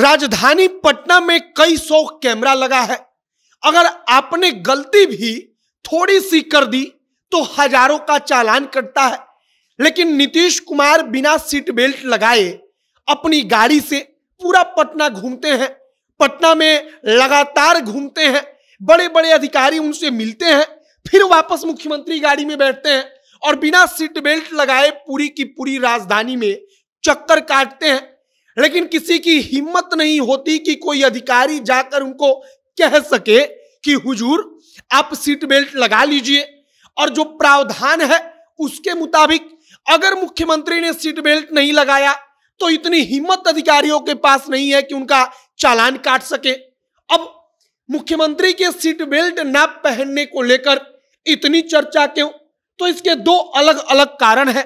राजधानी पटना में कई सौ कैमरा लगा है अगर आपने गलती भी थोड़ी सी कर दी तो हजारों का चालान कटता है लेकिन नीतीश कुमार बिना सीट बेल्ट लगाए अपनी गाड़ी से पूरा पटना घूमते हैं पटना में लगातार घूमते हैं बड़े बड़े अधिकारी उनसे मिलते हैं फिर वापस मुख्यमंत्री गाड़ी में बैठते हैं और बिना सीट बेल्ट लगाए पूरी की पूरी राजधानी में चक्कर काटते हैं लेकिन किसी की हिम्मत नहीं होती कि कोई अधिकारी जाकर उनको कह सके कि हुजूर आप सीट बेल्ट लगा लीजिए और जो प्रावधान है उसके मुताबिक अगर मुख्यमंत्री ने सीट बेल्ट नहीं लगाया तो इतनी हिम्मत अधिकारियों के पास नहीं है कि उनका चालान काट सके अब मुख्यमंत्री के सीट बेल्ट ना पहनने को लेकर इतनी चर्चा क्यों तो इसके दो अलग अलग कारण है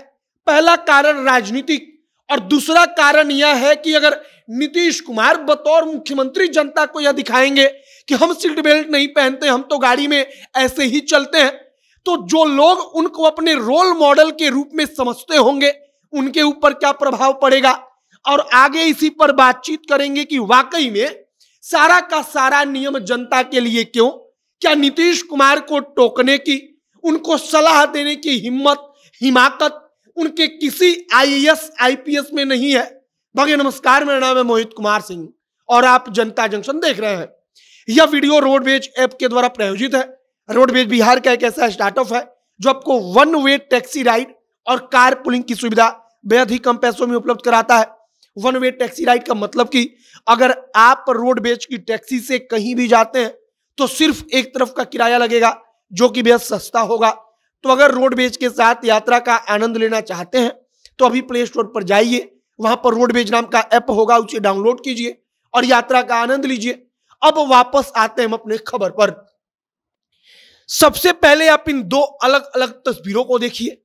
पहला कारण राजनीतिक और दूसरा कारण यह है कि अगर नीतीश कुमार बतौर मुख्यमंत्री जनता को यह दिखाएंगे कि हम सीट बेल्ट नहीं पहनते हम तो गाड़ी में ऐसे ही चलते हैं तो जो लोग उनको अपने रोल मॉडल के रूप में समझते होंगे उनके ऊपर क्या प्रभाव पड़ेगा और आगे इसी पर बातचीत करेंगे कि वाकई में सारा का सारा नियम जनता के लिए क्यों क्या नीतीश कुमार को टोकने की उनको सलाह देने की हिम्मत हिमाकत उनके किसी आईएएस आईपीएस में नहीं है भगवान नमस्कार मेरा नाम है मोहित कुमार सिंह और आप जनता जंक्शन देख रहे हैं यह वीडियो रोडवेज ऐप के द्वारा प्रायोजित है रोडवेज बिहार का एक ऐसा स्टार्टअप है जो आपको वन वे टैक्सी राइड और कार पुलिंग की सुविधा बेहद ही कम पैसों में उपलब्ध कराता है वन वे टैक्सी राइड का मतलब कि अगर आप रोडवेज की टैक्सी से कहीं भी जाते हैं तो सिर्फ एक तरफ का किराया लगेगा जो कि बेहद सस्ता होगा तो अगर रोडवेज के साथ यात्रा का आनंद लेना चाहते हैं तो अभी प्ले स्टोर पर जाइए वहां पर रोडवेज नाम का ऐप होगा उसे डाउनलोड कीजिए और यात्रा का आनंद लीजिए अब वापस आते हैं हम अपने खबर पर सबसे पहले आप इन दो अलग अलग तस्वीरों को देखिए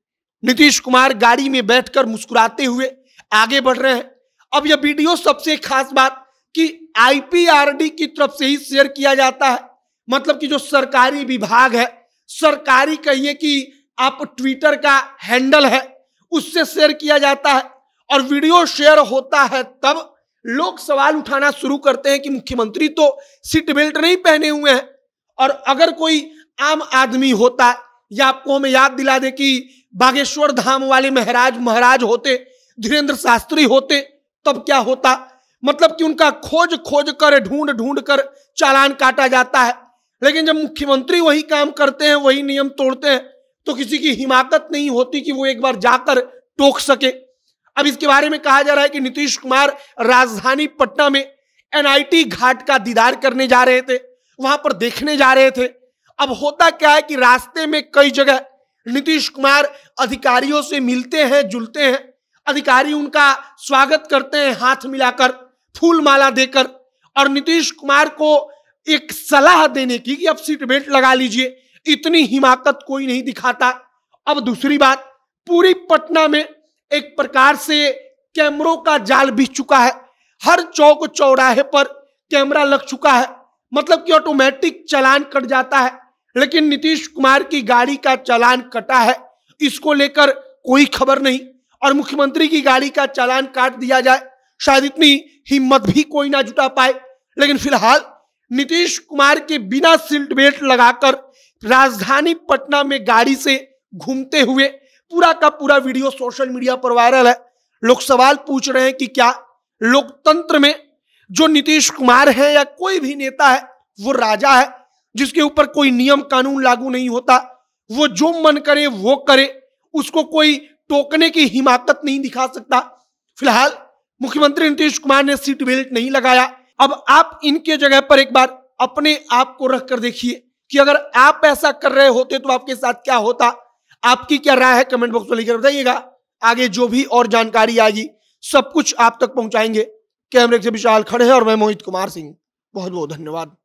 नीतीश कुमार गाड़ी में बैठकर मुस्कुराते हुए आगे बढ़ रहे हैं अब यह वीडियो सबसे खास बात कि आईपीआरडी की तरफ से ही शेयर किया जाता है मतलब कि जो सरकारी विभाग है सरकारी कहिए कि आप ट्विटर का हैंडल है उससे शेयर किया जाता है और वीडियो शेयर होता है तब लोग सवाल उठाना शुरू करते हैं कि मुख्यमंत्री तो सीट बेल्ट नहीं पहने हुए हैं और अगर कोई आम आदमी होता या आपको हमें याद दिला दे कि बागेश्वर धाम वाले महाराज महाराज होते धीरेन्द्र शास्त्री होते तब क्या होता मतलब कि उनका खोज खोज कर ढूंढ ढूंढ कर चालान काटा जाता है लेकिन जब मुख्यमंत्री वही काम करते हैं वही नियम तोड़ते हैं तो किसी की हिमाकत नहीं होती कि वो एक बार जाकर टोक सके अब इसके बारे में कहा जा रहा है कि नीतीश कुमार राजधानी पटना में एनआईटी घाट का दीदार करने जा रहे थे वहां पर देखने जा रहे थे अब होता क्या है कि रास्ते में कई जगह नीतीश कुमार अधिकारियों से मिलते हैं जुलते हैं अधिकारी उनका स्वागत करते हैं हाथ मिलाकर फूल माला देकर और नीतीश कुमार को एक सलाह देने की कि अब सीट बेल्ट लगा लीजिए इतनी हिमाकत कोई नहीं दिखाता अब दूसरी बात पूरी पटना में एक प्रकार से कैमरों का जाल बिछ चुका है हर चौक चौराहे पर कैमरा लग चुका है मतलब कि ऑटोमेटिक चलान कट जाता है लेकिन नीतीश कुमार की गाड़ी का चलान कटा है इसको लेकर कोई खबर नहीं और मुख्यमंत्री की गाड़ी का चालान काट दिया जाए शायद इतनी हिम्मत भी कोई ना जुटा पाए लेकिन फिलहाल नीतीश कुमार के बिना सीट बेल्ट लगाकर राजधानी पटना में गाड़ी से घूमते हुए पूरा का पूरा वीडियो सोशल मीडिया पर वायरल है लोग सवाल पूछ रहे हैं कि क्या लोकतंत्र में जो नीतीश कुमार है या कोई भी नेता है वो राजा है जिसके ऊपर कोई नियम कानून लागू नहीं होता वो जो मन करे वो करे उसको कोई टोकने की हिमाकत नहीं दिखा सकता फिलहाल मुख्यमंत्री नीतीश कुमार ने सीट बेल्ट नहीं लगाया अब आप इनके जगह पर एक बार अपने आप को रख कर देखिए कि अगर आप ऐसा कर रहे होते तो आपके साथ क्या होता आपकी क्या राय है कमेंट बॉक्स में लिखकर बताइएगा आगे जो भी और जानकारी आएगी सब कुछ आप तक पहुंचाएंगे कैमरे से विशाल खड़े हैं और मैं मोहित कुमार सिंह बहुत बहुत धन्यवाद